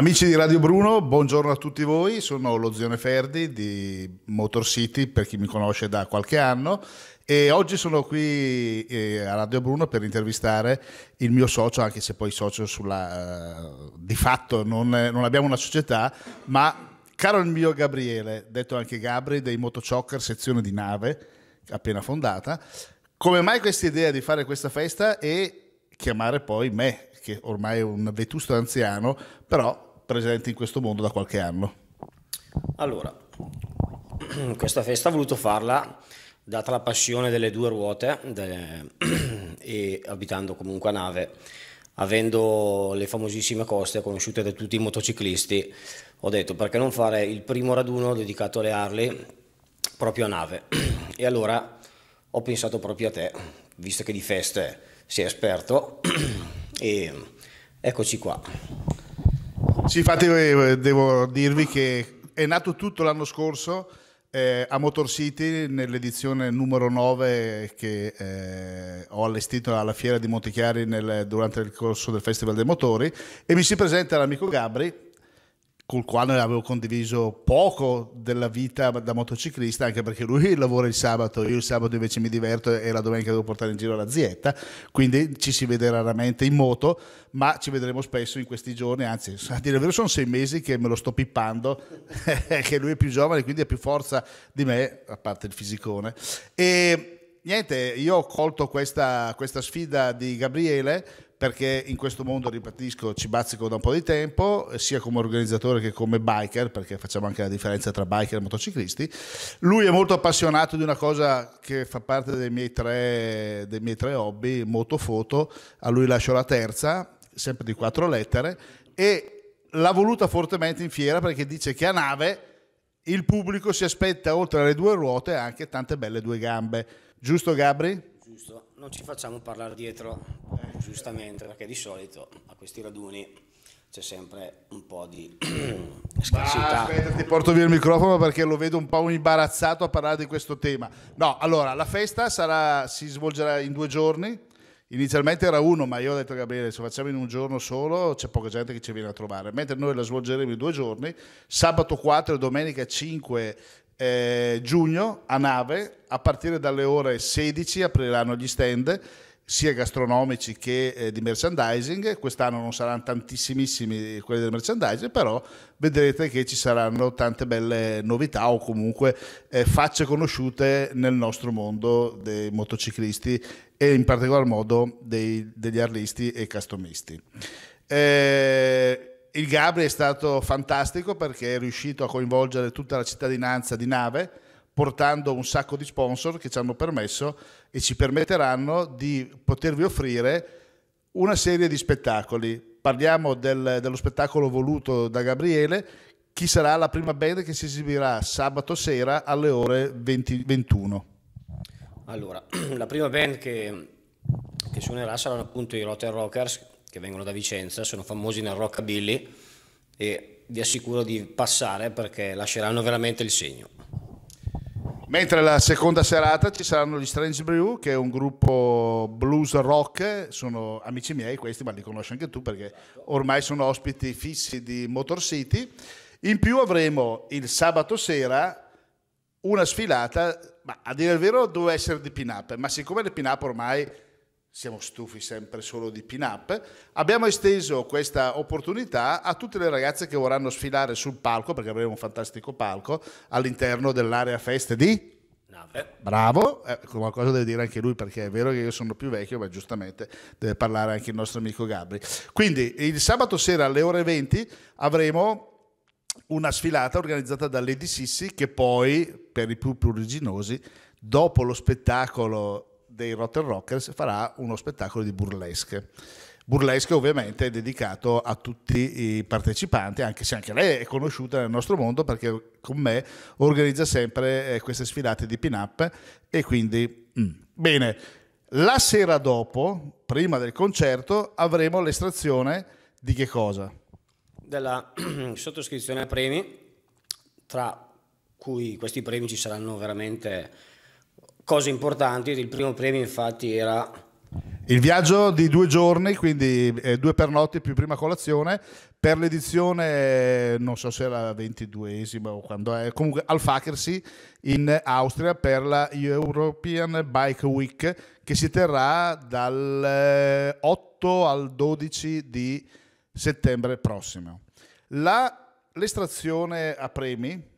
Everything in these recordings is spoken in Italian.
Amici di Radio Bruno, buongiorno a tutti voi, sono lo Zione Ferdi di Motor City per chi mi conosce da qualche anno e oggi sono qui eh, a Radio Bruno per intervistare il mio socio, anche se poi socio sulla, uh, di fatto non, non, abbiamo una società, ma caro il mio Gabriele, detto anche Gabri dei Motociocker sezione di nave appena fondata, come mai questa idea di fare questa festa e chiamare poi me che ormai è un vetusto anziano, però presenti in questo mondo da qualche anno? Allora, questa festa ho voluto farla data la passione delle due ruote delle, e abitando comunque a nave, avendo le famosissime coste conosciute da tutti i motociclisti, ho detto perché non fare il primo raduno dedicato alle Harley proprio a nave. E allora ho pensato proprio a te, visto che di feste sei esperto, e eccoci qua. Sì, infatti eh, devo dirvi che è nato tutto l'anno scorso eh, a Motor City nell'edizione numero 9 che eh, ho allestito alla fiera di Montichiari nel, durante il corso del Festival dei Motori e mi si presenta l'amico Gabri col quale avevo condiviso poco della vita da motociclista, anche perché lui lavora il sabato, io il sabato invece mi diverto e la domenica devo portare in giro la zietta, quindi ci si vede raramente in moto, ma ci vedremo spesso in questi giorni, anzi a dire il vero sono sei mesi che me lo sto pippando, che lui è più giovane, quindi ha più forza di me, a parte il fisicone. E niente, io ho colto questa, questa sfida di Gabriele perché in questo mondo, ripetisco, ci bazzico da un po' di tempo, sia come organizzatore che come biker, perché facciamo anche la differenza tra biker e motociclisti. Lui è molto appassionato di una cosa che fa parte dei miei tre, dei miei tre hobby, motofoto, a lui lascio la terza, sempre di quattro lettere, e l'ha voluta fortemente in fiera perché dice che a nave il pubblico si aspetta oltre alle due ruote anche tante belle due gambe. Giusto Gabri? Giusto, non ci facciamo parlare dietro, eh. giustamente, perché di solito a questi raduni c'è sempre un po' di scarsità. aspetta, ti porto via il microfono perché lo vedo un po' imbarazzato a parlare di questo tema. No, allora, la festa sarà, si svolgerà in due giorni? Inizialmente era uno, ma io ho detto a Gabriele, se facciamo in un giorno solo c'è poca gente che ci viene a trovare, mentre noi la svolgeremo in due giorni, sabato 4 e domenica 5 eh, giugno a nave, a partire dalle ore 16 apriranno gli stand sia gastronomici che eh, di merchandising. Quest'anno non saranno tantissimissimi quelli del merchandising, però vedrete che ci saranno tante belle novità o comunque eh, facce conosciute nel nostro mondo dei motociclisti e in particolar modo dei, degli arlisti e customisti. Eh, il Gabri è stato fantastico perché è riuscito a coinvolgere tutta la cittadinanza di Nave portando un sacco di sponsor che ci hanno permesso e ci permetteranno di potervi offrire una serie di spettacoli. Parliamo del, dello spettacolo voluto da Gabriele, chi sarà la prima band che si esibirà sabato sera alle ore 20, 21. Allora, la prima band che, che suonerà saranno appunto i Rotten Rockers, che vengono da Vicenza, sono famosi nel rockabilly e vi assicuro di passare perché lasceranno veramente il segno. Mentre la seconda serata ci saranno gli Strange Brew, che è un gruppo blues rock, sono amici miei questi, ma li conosci anche tu perché ormai sono ospiti fissi di Motor City. In più avremo il sabato sera una sfilata, ma a dire il vero doveva essere di pin-up, ma siccome le pin-up ormai siamo stufi sempre solo di pin-up, abbiamo esteso questa opportunità a tutte le ragazze che vorranno sfilare sul palco, perché avremo un fantastico palco, all'interno dell'area fest di... Eh, bravo, eh, qualcosa deve dire anche lui perché è vero che io sono più vecchio, ma giustamente deve parlare anche il nostro amico Gabri. Quindi il sabato sera alle ore 20 avremo una sfilata organizzata da Lady Sissi che poi, per i più pruriginosi, dopo lo spettacolo dei Rotten Rockers farà uno spettacolo di burlesque. Burlesque ovviamente è dedicato a tutti i partecipanti, anche se anche lei è conosciuta nel nostro mondo perché con me organizza sempre eh, queste sfilate di pin-up e quindi... Mm. Bene, la sera dopo, prima del concerto, avremo l'estrazione di che cosa? Della sottoscrizione a premi, tra cui questi premi ci saranno veramente cose importanti. Il primo premio infatti era... Il viaggio di due giorni, quindi eh, due pernotti più prima colazione, per l'edizione, eh, non so se era la 22esima o quando è, comunque al Fakersi in Austria per la European Bike Week che si terrà dal 8 eh, al 12 di settembre prossimo. La, l'estrazione a premi,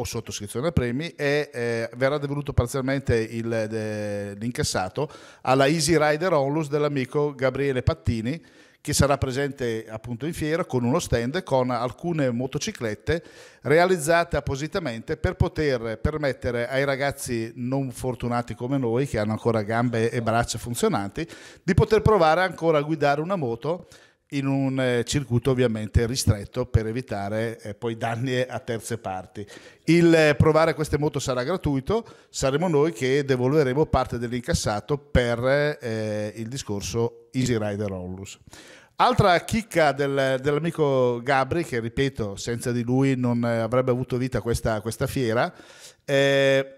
o sottoscrizione a premi e eh, verrà devoluto parzialmente il, de, l'incassato alla Easy Rider Onlus dell'amico Gabriele Pattini che sarà presente appunto in fiera con uno stand con alcune motociclette realizzate appositamente per poter permettere ai ragazzi non fortunati come noi che hanno ancora gambe e braccia funzionanti di poter provare ancora a guidare una moto in un eh, circuito ovviamente ristretto per evitare eh, poi danni a terze parti. Il eh, provare queste moto sarà gratuito, saremo noi che devolveremo parte dell'incassato per eh, il discorso Easy Rider Onlus. Altra chicca del, dell'amico Gabri, che ripeto, senza di lui non avrebbe avuto vita questa, questa fiera, eh,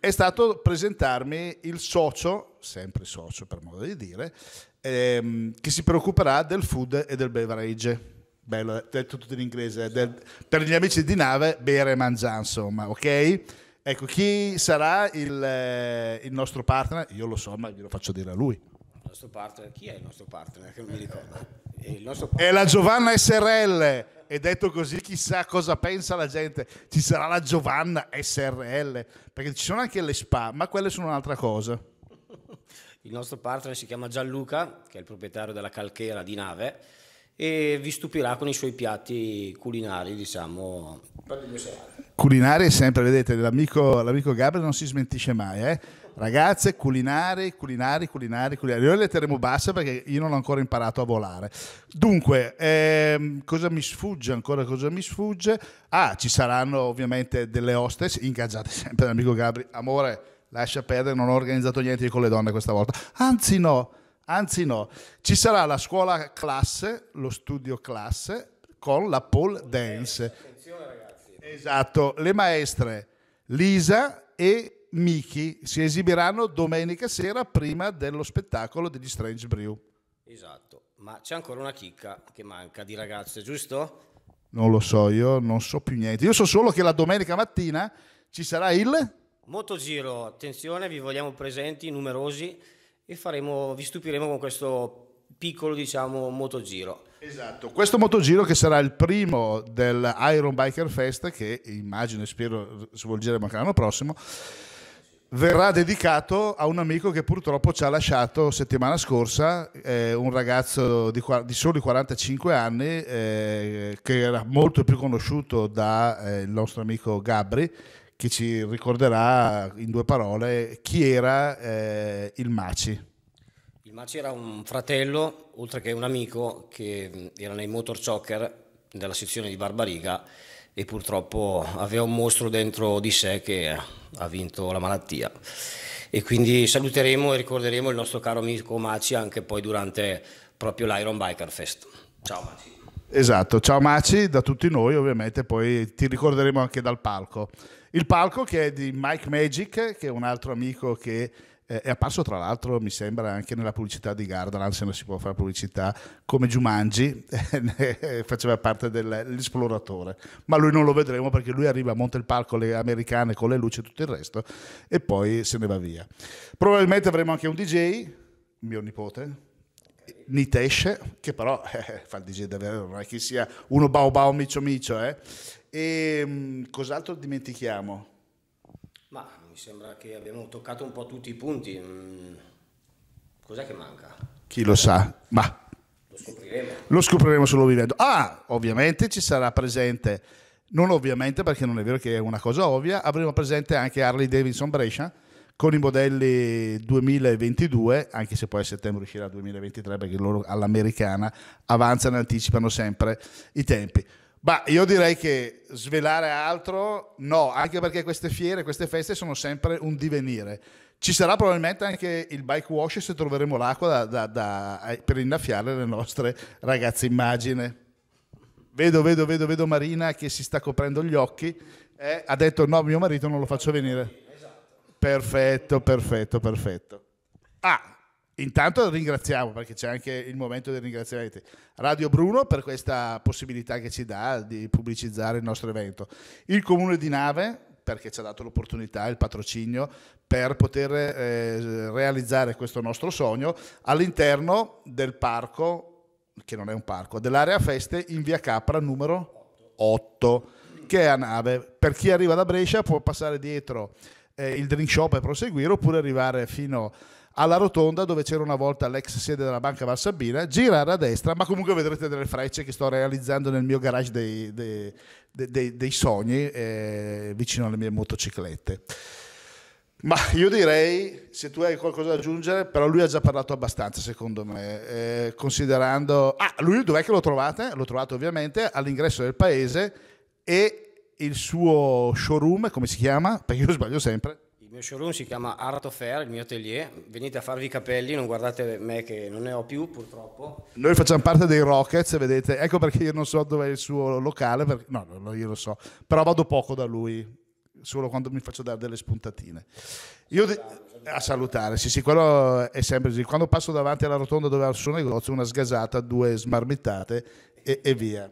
è stato presentarmi il socio, sempre socio per modo di dire, ehm, che si preoccuperà del food e del beverage. Bello, eh, detto tutto in inglese. Eh, del, per gli amici di nave, bere e mangiare, insomma, ok? Ecco, chi sarà il, eh, il, nostro partner? Io lo so, ma glielo faccio dire a lui. Il nostro partner, chi è il nostro partner? Che non mi eh, ricordo. Partner... È la Giovanna SRL. E detto così, chissà cosa pensa la gente. Ci sarà la Giovanna SRL. Perché ci sono anche le spa, ma quelle sono un'altra cosa. Il nostro partner si chiama Gianluca, che è il proprietario della calchera di nave, e vi stupirà con i suoi piatti culinari, diciamo, Culinari sempre, vedete, l'amico, l'amico Gabriel non si smentisce mai, eh? Ragazze, culinari, culinari, culinari, culinari. Noi le terremo basse perché io non ho ancora imparato a volare. Dunque, ehm, cosa mi sfugge ancora? Cosa mi sfugge? Ah, ci saranno ovviamente delle hostess ingaggiate sempre dall'amico Gabri. Amore, lascia perdere, non ho organizzato niente con le donne questa volta. Anzi no, anzi no, ci sarà la scuola classe, lo studio classe con la pole dance. Attenzione ragazzi. Esatto, le maestre Lisa e Miki si esibiranno domenica sera prima dello spettacolo degli Strange Brew. Esatto, ma c'è ancora una chicca che manca di ragazze, giusto? Non lo so, io non so più niente. Io so solo che la domenica mattina ci sarà il Motogiro, attenzione, vi vogliamo presenti, numerosi e faremo, vi stupiremo con questo piccolo, diciamo, motogiro. Esatto, questo motogiro che sarà il primo del Iron Biker Fest che immagino e spero svolgeremo anche l'anno prossimo verrà dedicato a un amico che purtroppo ci ha lasciato settimana scorsa, eh, un ragazzo di, di, soli 45 anni eh, che era molto più conosciuto dal eh, nostro amico Gabri che ci ricorderà in due parole chi era eh, il Maci. Il Maci era un fratello, oltre che un amico, che era nei Motor Choker della sezione di Barbariga e purtroppo aveva un mostro dentro di sé che ha vinto la malattia. E quindi saluteremo e ricorderemo il nostro caro amico Maci anche poi durante proprio l'Iron Biker Fest. Ciao Maci. Esatto, ciao Maci da tutti noi ovviamente, poi ti ricorderemo anche dal palco. Il palco che è di Mike Magic, che è un altro amico che eh, è apparso tra l'altro mi sembra anche nella pubblicità di Gardaland, se non si può fare pubblicità, come Jumanji, eh, faceva parte dell'esploratore, ma lui non lo vedremo perché lui arriva, monta il palco le americane con le luci e tutto il resto e poi se ne va via. Probabilmente avremo anche un DJ, mio nipote, Nitesh, che però eh, fa il DJ davvero, non è che sia uno bao bao micio micio. Eh. E ehm, mh, cos'altro dimentichiamo? Ma mi sembra che abbiamo toccato un po' tutti i punti. Mm. cos'è che manca? Chi lo sa, ma lo scopriremo. Lo scopriremo solo vivendo. Ah, ovviamente ci sarà presente, non ovviamente perché non è vero che è una cosa ovvia, avremo presente anche Harley Davidson Brescia con i modelli 2022, anche se poi a settembre uscirà 2023 perché loro all'americana avanzano e anticipano sempre i tempi. Ma io direi che svelare altro no, anche perché queste fiere, queste feste sono sempre un divenire. Ci sarà probabilmente anche il bike wash se troveremo l'acqua da, da, da, eh, per innaffiare le nostre ragazze immagine. Vedo, vedo, vedo, vedo Marina che si sta coprendo gli occhi. Eh, ha detto no, mio marito non lo faccio venire. Perfetto, perfetto, perfetto. Ah, intanto ringraziamo perché c'è anche il momento dei ringraziamenti. Radio Bruno per questa possibilità che ci dà di pubblicizzare il nostro evento. Il comune di Nave perché ci ha dato l'opportunità, il patrocinio per poter eh, realizzare questo nostro sogno all'interno del parco, che non è un parco, dell'area feste in via Capra numero 8, che è a nave. Per chi arriva da Brescia può passare dietro eh, il drink shop e proseguire oppure arrivare fino alla rotonda dove c'era una volta l'ex sede della Banca Valsabbina, girare a destra, ma comunque vedrete delle frecce che sto realizzando nel mio garage dei, dei, dei, dei sogni eh, vicino alle mie motociclette. Ma io direi, se tu hai qualcosa da aggiungere, però lui ha già parlato abbastanza secondo me, eh, considerando... Ah, lui dov'è che lo trovate? L'ho trovato ovviamente all'ingresso del paese e il suo showroom, come si chiama? Perché io sbaglio sempre. Il mio showroom si chiama Art of Air, il mio atelier. Venite a farvi i capelli, non guardate me che non ne ho più purtroppo. Noi facciamo parte dei Rockets, vedete. Ecco perché io non so dove è il suo locale, perché... no, no, io lo so, però vado poco da lui, solo quando mi faccio dare delle spuntatine. Io de- a salutare, sì, sì, quello è sempre così. Quando passo davanti alla rotonda dove ha il suo negozio, una sgasata, due smarmittate e, e via.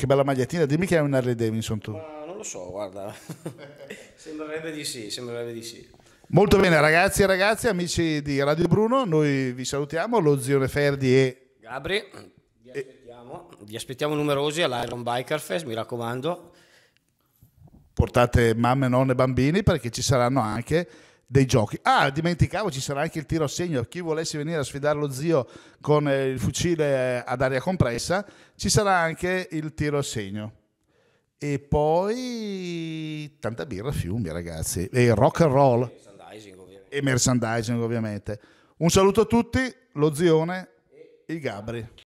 Che bella magliettina, dimmi che è un Harley Davidson tu. Ma non lo so, guarda. sembrerebbe di sì, sembrerebbe di sì. Molto bene ragazzi e ragazze, amici di Radio Bruno, noi vi salutiamo, lo zio Ferdi e... Gabri, vi aspettiamo, e... vi aspettiamo numerosi all'Iron Biker Fest, mi raccomando. Portate mamme, nonne e bambini perché ci saranno anche dei giochi. Ah, dimenticavo, ci sarà anche il tiro a segno. Chi volesse venire a sfidare lo zio con eh, il fucile eh, ad aria compressa, ci sarà anche il tiro a segno. E poi tanta birra fiumi, ragazzi. E rock and roll. E merchandising, ovviamente. Un saluto a tutti, lo zione, i Gabri.